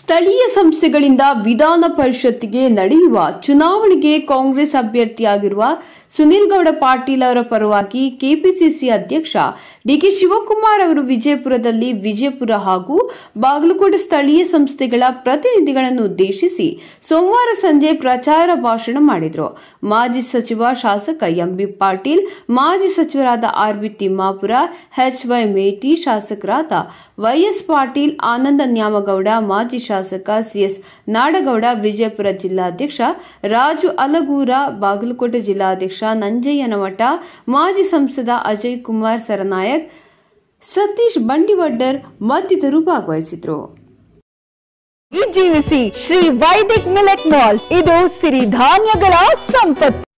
ಸ್ಥಳೀಯ ಸಂಸ್ಥೆಗಳಿಂದ ವಿಧಾನ ಪರಿಷತ್ತಿಗೆ ನಡೆಯುವ ಚುನಾವಣೆಗೆ ಕಾಂಗ್ರೆಸ್ ಅಭ್ಯರ್ಥಿಯಾಗಿರುವ ಸುನಿಲ್ ಗೌಡ ಪಾಟೀಲ್ ಅವರ ಪರವಾಗಿ ಕೆಪಿಸಿಸಿ ಅಧ್ಯಕ್ಷ ಡಿಕೆ ಶಿವಕುಮಾರ್ ಅವರು ವಿಜಯಪುರದಲ್ಲಿ ವಿಜಯಪುರ ಹಾಗೂ ಬಾಗಲಕೋಟೆ ಸ್ಥಳೀಯ ಸಂಸ್ಥೆಗಳ ಪ್ರತಿನಿಧಿಗಳನ್ನು ಉದ್ದೇಶಿಸಿ ಸೋಮವಾರ ಸಂಜೆ ಪ್ರಚಾರ ಭಾಷಣ ಮಾಡಿದರು ಮಾಜಿ ಸಚಿವ ಶಾಸಕ ಎಂಬಿ ಪಾಟೀಲ್ ಮಾಜಿ ಸಚಿವರಾದ R V Timmapur H Y Meti ಶಾಸಕರಾದ ವೈಎಸ್ ಪಾಟೀಲ್ ಆನಂದ ನ್ಯಾಮಗೌಡ ಮಾಜಿ ಶಾಸಕ ಸಿಎಸ್ ನಾಡಗೌಡ ವಿಜಯಪುರ ಜಿಲ್ಲಾಧ್ಯಕ್ಷ ರಾಜು ಅಲಗೂರ ಬಾಗಲಕೋಟೆ ಜಿಲ್ಲಾಧ್ಯಕ್ಷ ನಂಜಯ್ಯನಮಠ ಮಾಜಿ ಸಂಸದ ಅಜಯ್ ಕುಮಾರ್ ಸರನಾಯಕ್ ನಾಯಕ್ ಸತೀಶ್ ಬಂಡಿವಡ್ಡರ್ ಮತ್ತಿತರು ಭಾಗವಹಿಸಿದ್ರು ಜೀವಿಸಿ ಶ್ರೀ ವೈದಿಕ್ ಮಿಲೆಟ್ ಮಾಲ್ ಇದು ಸಿರಿಧಾನ್ಯಗಳ ಸಂಪತ್ತು